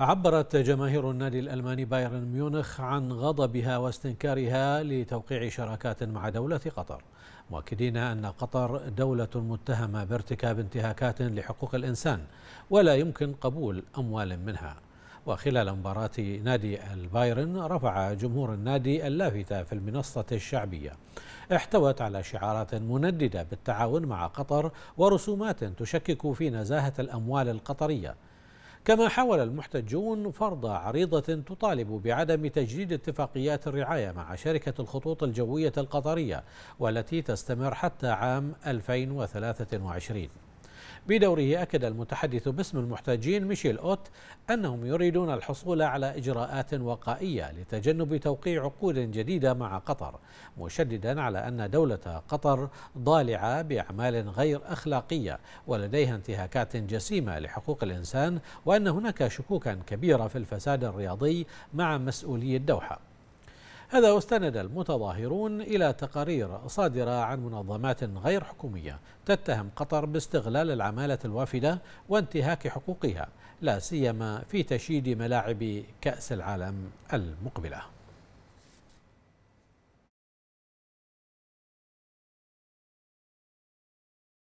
عبرت جماهير النادي الألماني بايرن ميونخ عن غضبها واستنكارها لتوقيع شراكات مع دولة قطر مؤكدين أن قطر دولة متهمة بارتكاب انتهاكات لحقوق الإنسان ولا يمكن قبول أموال منها وخلال مباراة نادي البايرن رفع جمهور النادي اللافتة في المنصة الشعبية احتوت على شعارات منددة بالتعاون مع قطر ورسومات تشكك في نزاهة الأموال القطرية كما حاول المحتجون فرض عريضة تطالب بعدم تجديد اتفاقيات الرعاية مع شركة الخطوط الجوية القطرية والتي تستمر حتى عام 2023 بدوره أكد المتحدث باسم المحتاجين ميشيل أوت أنهم يريدون الحصول على إجراءات وقائية لتجنب توقيع عقود جديدة مع قطر مشددا على أن دولة قطر ضالعة بأعمال غير أخلاقية ولديها انتهاكات جسيمة لحقوق الإنسان وأن هناك شكوكا كبيرة في الفساد الرياضي مع مسؤولي الدوحة هذا واستند المتظاهرون إلى تقارير صادرة عن منظمات غير حكومية تتهم قطر باستغلال العمالة الوافدة وانتهاك حقوقها لا سيما في تشييد ملاعب كأس العالم المقبله